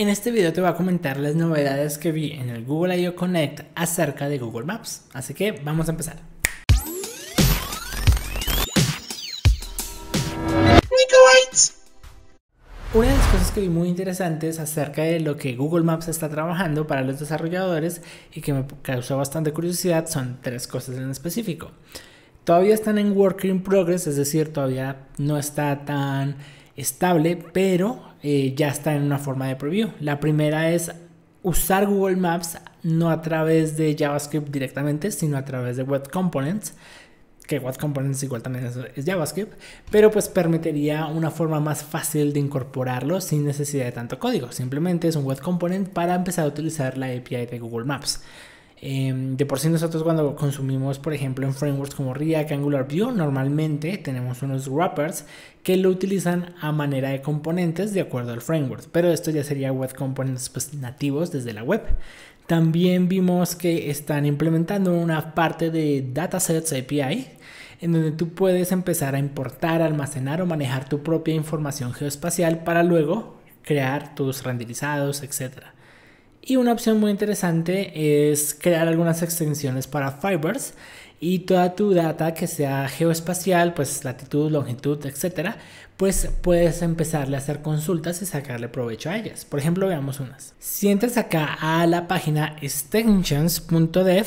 En este video te voy a comentar las novedades que vi en el Google I.O. Connect acerca de Google Maps, así que vamos a empezar. Una de las cosas que vi muy interesantes acerca de lo que Google Maps está trabajando para los desarrolladores y que me causó bastante curiosidad son tres cosas en específico. Todavía están en Work in Progress, es decir, todavía no está tan estable, pero eh, ya está en una forma de preview. La primera es usar Google Maps no a través de JavaScript directamente, sino a través de Web Components, que Web Components igual también es, es JavaScript, pero pues permitiría una forma más fácil de incorporarlo sin necesidad de tanto código. Simplemente es un Web Component para empezar a utilizar la API de Google Maps. Em, de por sí nosotros cuando consumimos, por ejemplo, en frameworks como React, Angular, Vue, normalmente tenemos unos wrappers que lo utilizan a manera de componentes de acuerdo al framework, pero esto ya sería web components pues, nativos desde la web. También vimos que están implementando una parte de datasets API en donde tú puedes empezar a importar, almacenar o manejar tu propia información geoespacial para luego crear tus renderizados, etcétera. Y una opción muy interesante es crear algunas extensiones para Fibers y toda tu data que sea geoespacial, pues latitud, longitud, etcétera, pues puedes empezarle a hacer consultas y sacarle provecho a ellas. Por ejemplo, veamos unas. Si entras acá a la página extensions.dev,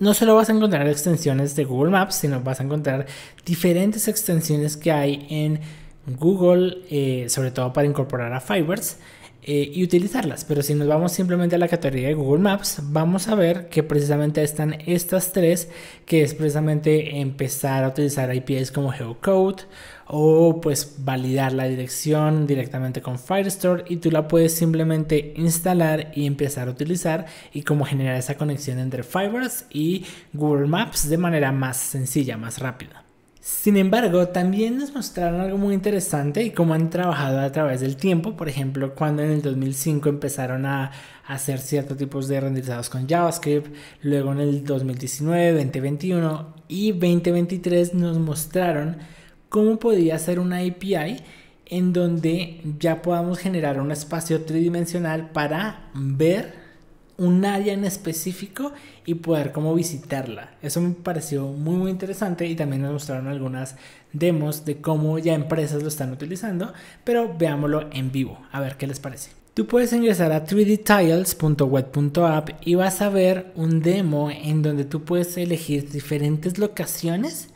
no solo vas a encontrar extensiones de Google Maps, sino vas a encontrar diferentes extensiones que hay en Google, eh, sobre todo para incorporar a Fibers eh, y utilizarlas. Pero si nos vamos simplemente a la categoría de Google Maps, vamos a ver que precisamente están estas tres, que es precisamente empezar a utilizar APIs como Geocode o pues validar la dirección directamente con Firestore y tú la puedes simplemente instalar y empezar a utilizar y como generar esa conexión entre Fibers y Google Maps de manera más sencilla, más rápida. Sin embargo, también nos mostraron algo muy interesante y cómo han trabajado a través del tiempo. Por ejemplo, cuando en el 2005 empezaron a hacer ciertos tipos de renderizados con JavaScript, luego en el 2019, 2021 y 2023 nos mostraron cómo podía ser una API en donde ya podamos generar un espacio tridimensional para ver un área en específico y poder como visitarla. Eso me pareció muy muy interesante y también nos mostraron algunas demos de cómo ya empresas lo están utilizando, pero veámoslo en vivo, a ver qué les parece. Tú puedes ingresar a 3dtiles.web.app y vas a ver un demo en donde tú puedes elegir diferentes locaciones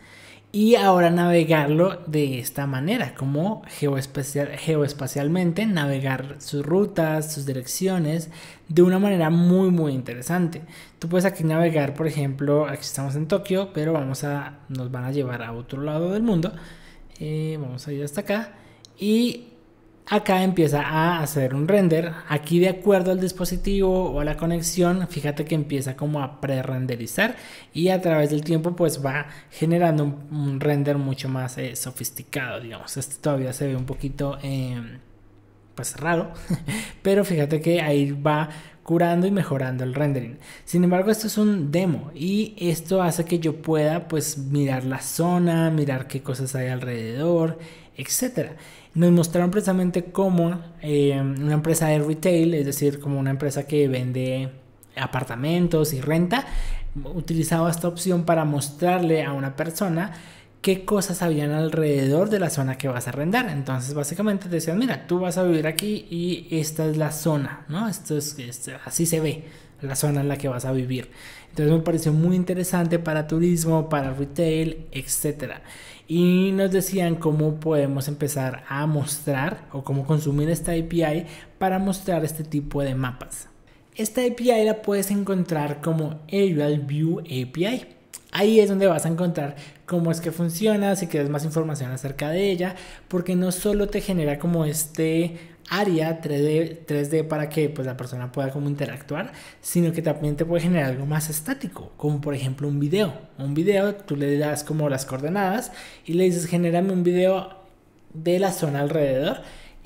y ahora navegarlo de esta manera, como geoespacialmente navegar sus rutas, sus direcciones, de una manera muy muy interesante. Tú puedes aquí navegar, por ejemplo, aquí estamos en Tokio, pero vamos a, nos van a llevar a otro lado del mundo. Eh, vamos a ir hasta acá y Acá empieza a hacer un render. Aquí de acuerdo al dispositivo o a la conexión, fíjate que empieza como a pre-renderizar y a través del tiempo pues va generando un, render mucho más eh, sofisticado, digamos. Este todavía se ve un poquito em, pues raro, pero fíjate que ahí va curando y mejorando el rendering. Sin embargo, esto es un demo y esto hace que yo pueda pues mirar la zona, mirar qué cosas hay alrededor etcétera Nos mostraron precisamente cómo eh, una empresa de retail, es decir, como una empresa que vende apartamentos y renta, utilizaba esta opción para mostrarle a una persona qué cosas habían alrededor de la zona que vas a arrendar. Entonces, básicamente te decían, mira, tú vas a vivir aquí y esta es la zona, ¿no? Esto es, este, así se ve la zona en la que vas a vivir. Entonces me pareció muy interesante para turismo, para retail, etcétera. Y nos decían cómo podemos empezar a mostrar o cómo consumir esta API para mostrar este tipo de mapas. Esta API la puedes encontrar como Aerial View API Ahí es donde vas a encontrar cómo es que funciona, si quieres más información acerca de ella, porque no solo te genera como este área 3D, para que pues, la persona pueda como interactuar, sino que también te puede generar algo más estático, como por ejemplo un video. Un video, tú le das como las coordenadas y le dices, genérame un video de la zona alrededor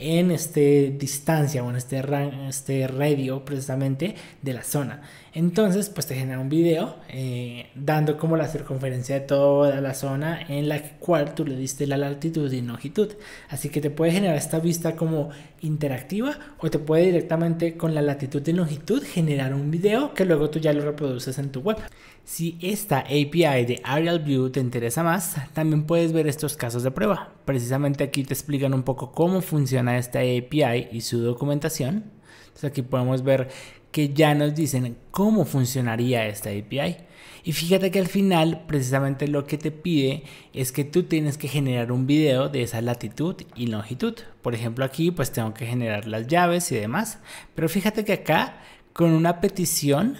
en este distancia o en este, este radio precisamente de la zona. Entonces, pues te genera un video eh, dando como la circunferencia de toda la zona en la cual tú le diste la latitud y longitud. Así que te puede generar esta vista como interactiva o te puede directamente con la latitud y longitud generar un video que luego tú ya lo reproduces en tu web. Si esta API de Arial View te interesa más, también puedes ver estos casos de prueba. Precisamente aquí te explican un poco cómo funciona esta API y su documentación. Entonces aquí podemos ver que ya nos dicen cómo funcionaría esta API. Y fíjate que al final precisamente lo que te pide es que tú tienes que generar un video de esa latitud y longitud. Por ejemplo aquí pues tengo que generar las llaves y demás. Pero fíjate que acá con una petición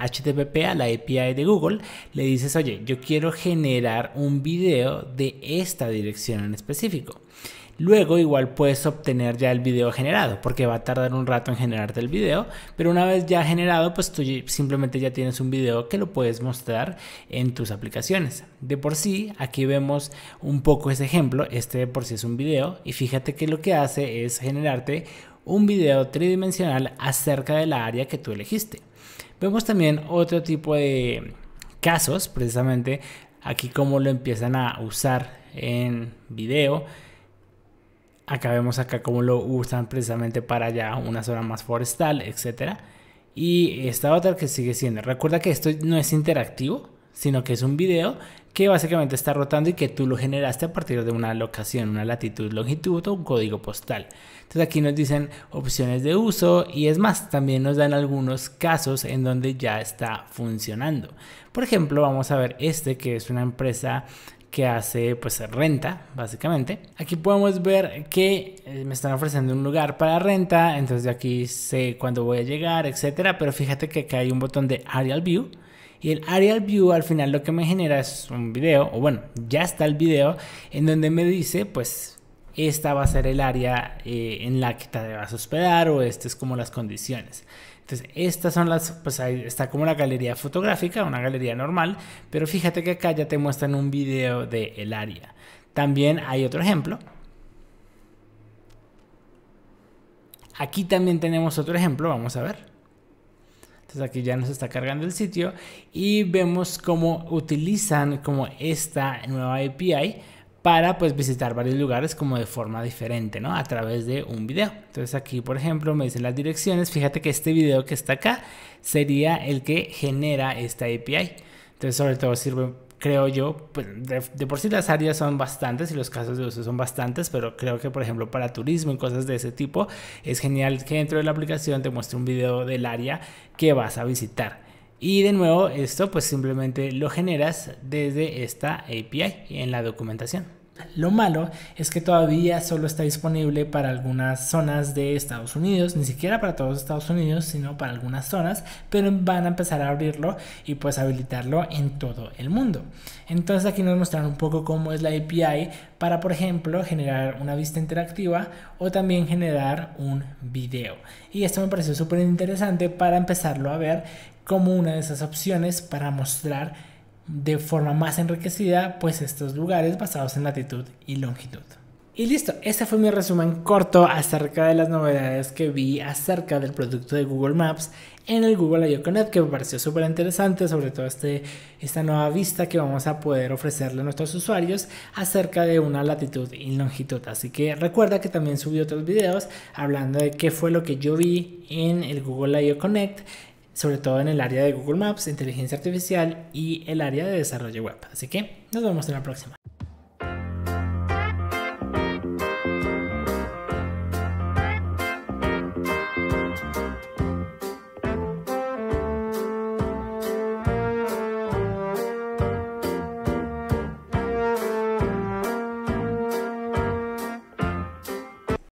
HTTP a la API de Google, le dices, oye, yo quiero generar un video de esta dirección en específico. Luego igual puedes obtener ya el video generado, porque va a tardar un rato en generarte el video, pero una vez ya generado, pues tú simplemente ya tienes un video que lo puedes mostrar en tus aplicaciones. De por sí, aquí vemos un poco ese ejemplo, este de por sí es un video, y fíjate que lo que hace es generarte un video tridimensional acerca de la área que tú elegiste. Vemos también otro tipo de casos, precisamente aquí cómo lo empiezan a usar en video. Acá vemos acá cómo lo usan precisamente para ya una zona más forestal, etc. Y esta otra que sigue siendo. Recuerda que esto no es interactivo, sino que es un video que básicamente está rotando y que tú lo generaste a partir de una locación, una latitud, longitud o un código postal. Entonces aquí nos dicen opciones de uso y es más, también nos dan algunos casos en donde ya está funcionando. Por ejemplo, vamos a ver este que es una empresa que hace pues renta básicamente aquí podemos ver que eh, me están ofreciendo un lugar para renta entonces aquí sé cuándo voy a llegar etcétera pero fíjate que acá hay un botón de aerial view y el Aerial View al final lo que me genera es un video, o bueno, ya está el video, en donde me dice, pues, esta va a ser el área eh, en la que te vas a hospedar o estas es como las condiciones. Entonces, estas son las, pues ahí está como la galería fotográfica, una galería normal, pero fíjate que acá ya te muestran un video del el área. También hay otro ejemplo. Aquí también tenemos otro ejemplo, vamos a ver. Entonces aquí ya nos está cargando el sitio y vemos cómo utilizan como esta nueva API para pues visitar varios lugares como de forma diferente, ¿no? A través de un video. Entonces aquí, por ejemplo, me dicen las direcciones. Fíjate que este video que está acá sería el que genera esta API. Entonces sobre todo sirve creo yo, pues, de, de, por sí las áreas son bastantes y los casos de uso son bastantes, pero creo que por ejemplo para turismo y cosas de ese tipo es genial que dentro de la aplicación te muestre un video del área que vas a visitar. Y de nuevo, esto pues simplemente lo generas desde esta API en la documentación. Lo malo es que todavía solo está disponible para algunas zonas de Estados Unidos, ni siquiera para todos Estados Unidos, sino para algunas zonas, pero van a empezar a abrirlo y pues habilitarlo en todo el mundo. Entonces aquí nos mostraron un poco cómo es la API para, por ejemplo, generar una vista interactiva o también generar un video. Y esto me pareció súper interesante para empezarlo a ver como una de esas opciones para mostrar de forma más enriquecida pues estos lugares basados en latitud y longitud. Y listo, ese fue mi resumen corto acerca de las novedades que vi acerca del producto de Google Maps en el Google I.O. Connect, que me pareció súper interesante, sobre todo este, esta nueva vista que vamos a poder ofrecerle a nuestros usuarios acerca de una latitud y longitud. Así que recuerda que también subí otros videos hablando de qué fue lo que yo vi en el Google I.O. Connect sobre todo en el área de Google Maps, inteligencia artificial y el área de desarrollo web. Así que nos vemos en la próxima.